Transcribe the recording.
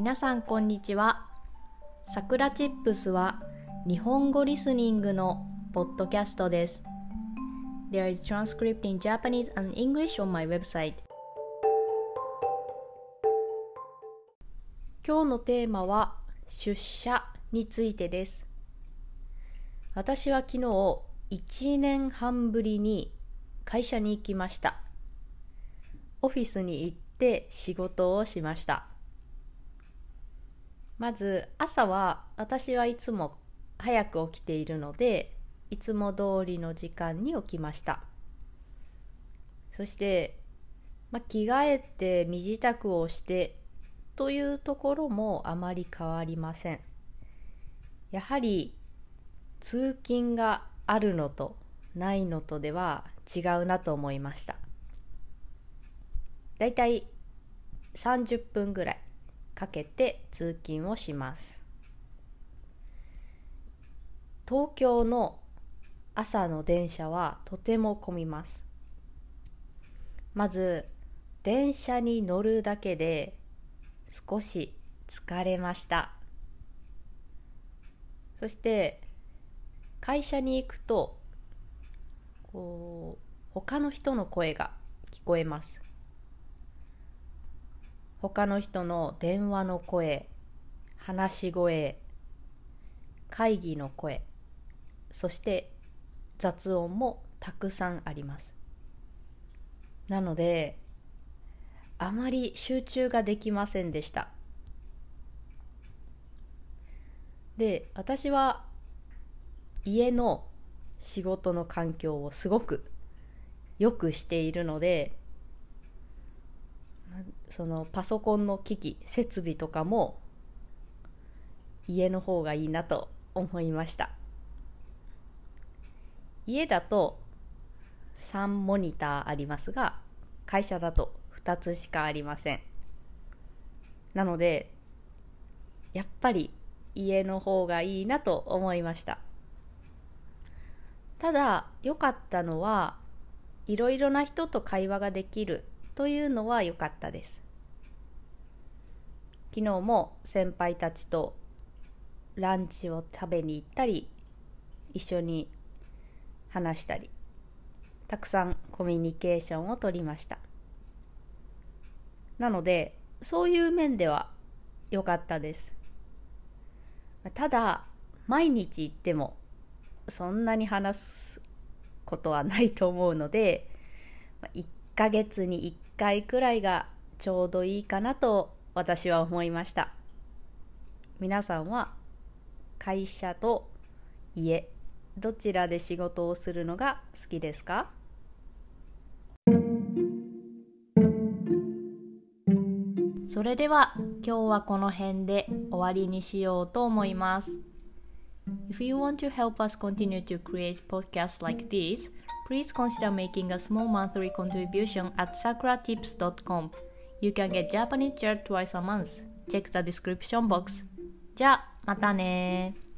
皆さんこんにちはさくらチップスは日本語リスニングのポッドキャストです There is transcript in Japanese and English on my website 今日のテーマは出社についてです私は昨日1年半ぶりに会社に行きましたオフィスに行って仕事をしましたまず朝は私はいつも早く起きているのでいつも通りの時間に起きましたそして、まあ、着替えて身支度をしてというところもあまり変わりませんやはり通勤があるのとないのとでは違うなと思いましただいたい30分ぐらいかけて通勤をします東京の朝の電車はとても混みますまず電車に乗るだけで少し疲れましたそして会社に行くとこう他の人の声が聞こえます他の人の電話の声、話し声、会議の声、そして雑音もたくさんあります。なので、あまり集中ができませんでした。で、私は家の仕事の環境をすごくよくしているのでそのパソコンの機器設備とかも家の方がいいなと思いました家だと3モニターありますが会社だと2つしかありませんなのでやっぱり家の方がいいなと思いましたただ良かったのはいろいろな人と会話ができるというのは良かったです。昨日も先輩たちとランチを食べに行ったり一緒に話したりたくさんコミュニケーションをとりましたなのでそういう面では良かったですただ毎日行ってもそんなに話すことはないと思うので1ヶ月に1回くらいがちょうどいいかなと私は思いました皆さんは会社と家どちらで仕事をするのが好きですかそれでは今日はこの辺で終わりにしようと思います。If you want to help us continue to create podcasts like this, please consider making a small monthly contribution at sakuratips.com. You can get Japanese chair twice a month. Check the description box. じゃあ、またね